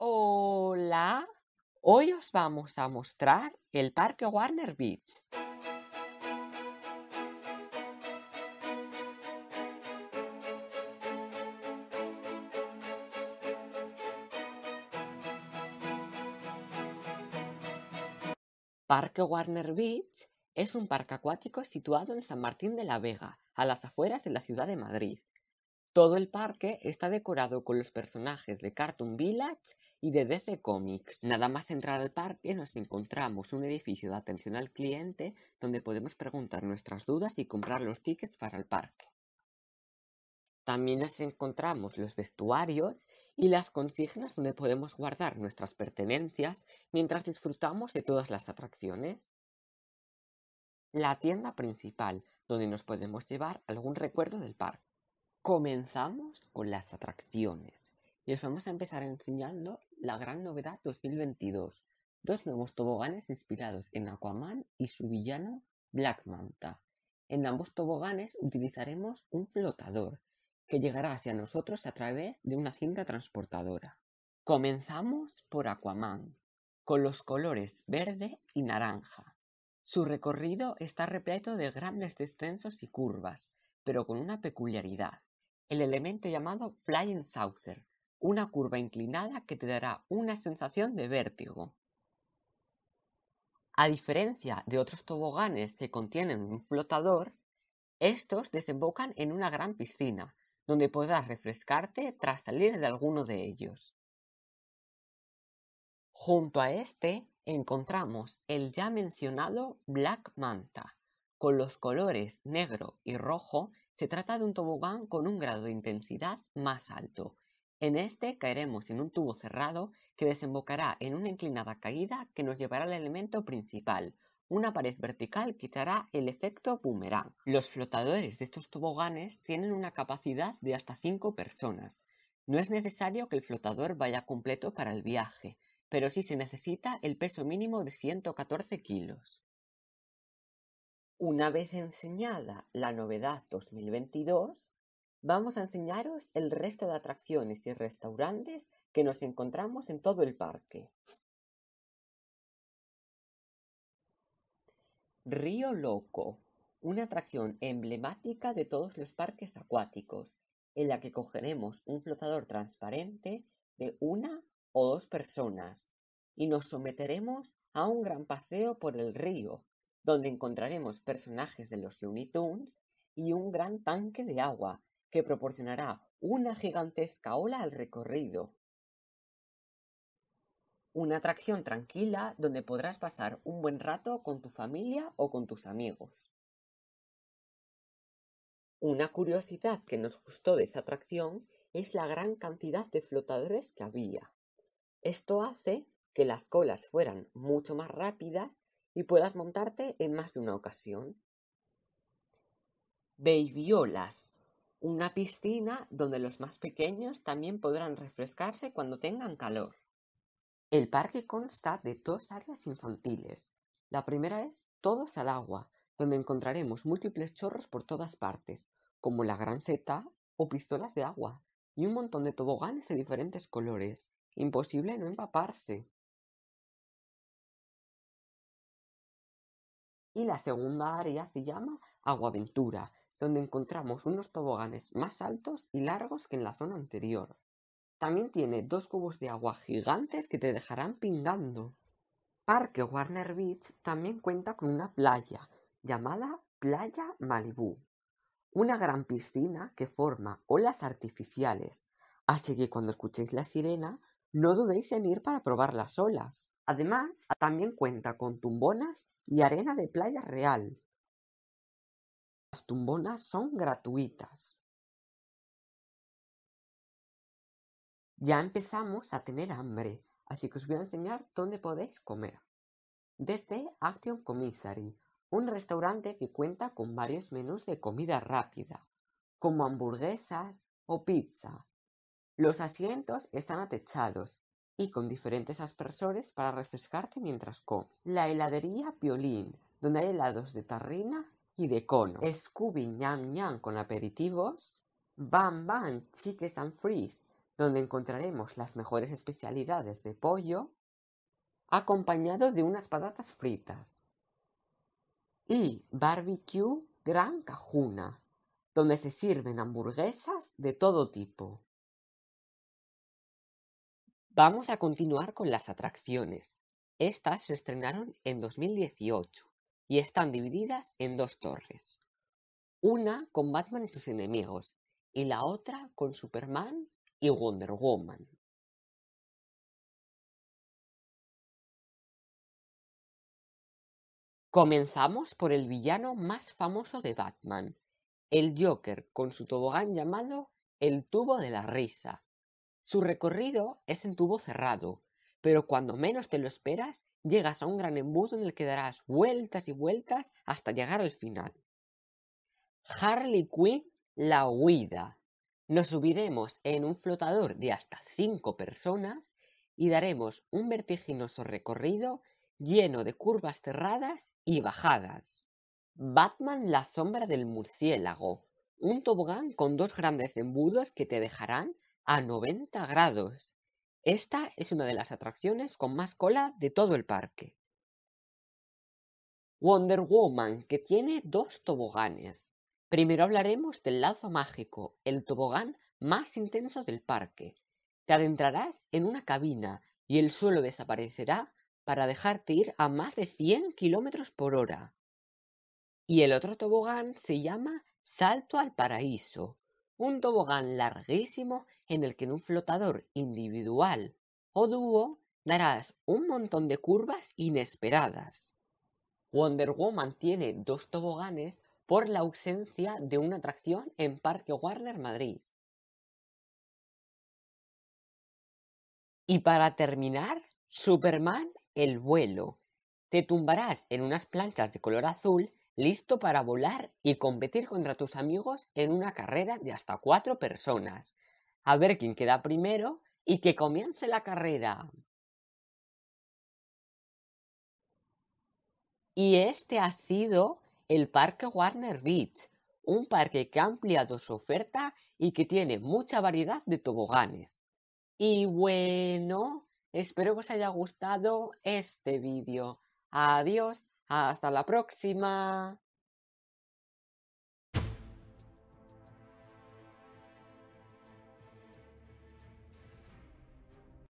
Hola, hoy os vamos a mostrar el Parque Warner Beach. Parque Warner Beach es un parque acuático situado en San Martín de la Vega, a las afueras de la ciudad de Madrid. Todo el parque está decorado con los personajes de Cartoon Village y de DC Comics. Nada más entrar al parque nos encontramos un edificio de atención al cliente donde podemos preguntar nuestras dudas y comprar los tickets para el parque. También nos encontramos los vestuarios y las consignas donde podemos guardar nuestras pertenencias mientras disfrutamos de todas las atracciones. La tienda principal, donde nos podemos llevar algún recuerdo del parque. Comenzamos con las atracciones y os vamos a empezar enseñando la gran novedad 2022, dos nuevos toboganes inspirados en Aquaman y su villano Black Manta. En ambos toboganes utilizaremos un flotador que llegará hacia nosotros a través de una cinta transportadora. Comenzamos por Aquaman, con los colores verde y naranja. Su recorrido está repleto de grandes descensos y curvas, pero con una peculiaridad el elemento llamado Flying Saucer, una curva inclinada que te dará una sensación de vértigo. A diferencia de otros toboganes que contienen un flotador, estos desembocan en una gran piscina, donde podrás refrescarte tras salir de alguno de ellos. Junto a este encontramos el ya mencionado Black Manta, con los colores negro y rojo se trata de un tobogán con un grado de intensidad más alto. En este caeremos en un tubo cerrado que desembocará en una inclinada caída que nos llevará al elemento principal. Una pared vertical quitará el efecto boomerang. Los flotadores de estos toboganes tienen una capacidad de hasta 5 personas. No es necesario que el flotador vaya completo para el viaje, pero sí se necesita el peso mínimo de 114 kilos. Una vez enseñada la novedad 2022, vamos a enseñaros el resto de atracciones y restaurantes que nos encontramos en todo el parque. Río Loco, una atracción emblemática de todos los parques acuáticos, en la que cogeremos un flotador transparente de una o dos personas y nos someteremos a un gran paseo por el río donde encontraremos personajes de los Looney Tunes y un gran tanque de agua que proporcionará una gigantesca ola al recorrido. Una atracción tranquila donde podrás pasar un buen rato con tu familia o con tus amigos. Una curiosidad que nos gustó de esta atracción es la gran cantidad de flotadores que había. Esto hace que las colas fueran mucho más rápidas y puedas montarte en más de una ocasión. Babyolas, una piscina donde los más pequeños también podrán refrescarse cuando tengan calor. El parque consta de dos áreas infantiles. La primera es Todos al agua, donde encontraremos múltiples chorros por todas partes, como la gran seta o pistolas de agua, y un montón de toboganes de diferentes colores. Imposible no empaparse. y la segunda área se llama Aguaventura, donde encontramos unos toboganes más altos y largos que en la zona anterior. También tiene dos cubos de agua gigantes que te dejarán pingando. Parque Warner Beach también cuenta con una playa llamada Playa Malibú, una gran piscina que forma olas artificiales, así que cuando escuchéis la sirena no dudéis en ir para probar las olas. Además, también cuenta con tumbonas y arena de Playa Real. Las tumbonas son gratuitas. Ya empezamos a tener hambre, así que os voy a enseñar dónde podéis comer. Desde Action Commissary, un restaurante que cuenta con varios menús de comida rápida, como hamburguesas o pizza. Los asientos están atechados y con diferentes aspersores para refrescarte mientras comes. La heladería Piolín, donde hay helados de tarrina y de cono. Scooby Ñam Ñam con aperitivos. Bam Bam Chiques and Freeze, donde encontraremos las mejores especialidades de pollo, acompañados de unas patatas fritas. Y Barbecue Gran Cajuna, donde se sirven hamburguesas de todo tipo. Vamos a continuar con las atracciones. Estas se estrenaron en 2018 y están divididas en dos torres. Una con Batman y sus enemigos y la otra con Superman y Wonder Woman. Comenzamos por el villano más famoso de Batman, el Joker con su tobogán llamado el tubo de la risa, su recorrido es en tubo cerrado, pero cuando menos te lo esperas, llegas a un gran embudo en el que darás vueltas y vueltas hasta llegar al final. Harley Quinn, la huida. Nos subiremos en un flotador de hasta cinco personas y daremos un vertiginoso recorrido lleno de curvas cerradas y bajadas. Batman, la sombra del murciélago. Un tobogán con dos grandes embudos que te dejarán a 90 grados. Esta es una de las atracciones con más cola de todo el parque. Wonder Woman, que tiene dos toboganes. Primero hablaremos del lazo mágico, el tobogán más intenso del parque. Te adentrarás en una cabina y el suelo desaparecerá para dejarte ir a más de 100 kilómetros por hora. Y el otro tobogán se llama Salto al Paraíso, un tobogán larguísimo en el que en un flotador individual o dúo darás un montón de curvas inesperadas. Wonder Woman tiene dos toboganes por la ausencia de una atracción en Parque Warner Madrid. Y para terminar, Superman el vuelo. Te tumbarás en unas planchas de color azul, listo para volar y competir contra tus amigos en una carrera de hasta cuatro personas a ver quién queda primero y que comience la carrera. Y este ha sido el Parque Warner Beach, un parque que ha ampliado su oferta y que tiene mucha variedad de toboganes. Y bueno, espero que os haya gustado este vídeo. Adiós, hasta la próxima.